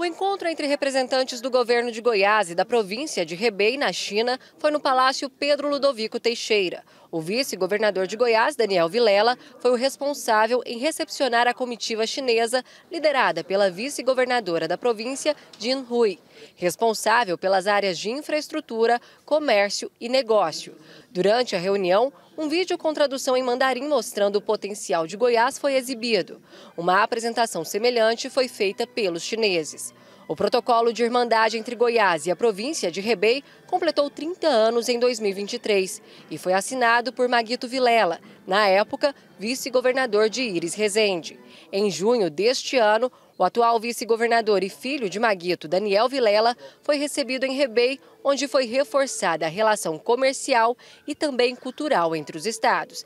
O encontro entre representantes do governo de Goiás e da província de Hebei, na China, foi no Palácio Pedro Ludovico Teixeira. O vice-governador de Goiás, Daniel Vilela, foi o responsável em recepcionar a comitiva chinesa liderada pela vice-governadora da província, Jin Hui responsável pelas áreas de infraestrutura, comércio e negócio. Durante a reunião, um vídeo com tradução em mandarim mostrando o potencial de Goiás foi exibido. Uma apresentação semelhante foi feita pelos chineses. O protocolo de irmandade entre Goiás e a província de Rebei completou 30 anos em 2023 e foi assinado por Maguito Vilela, na época vice-governador de Iris Rezende. Em junho deste ano, o atual vice-governador e filho de Maguito, Daniel Vilela, foi recebido em Rebei, onde foi reforçada a relação comercial e também cultural entre os estados.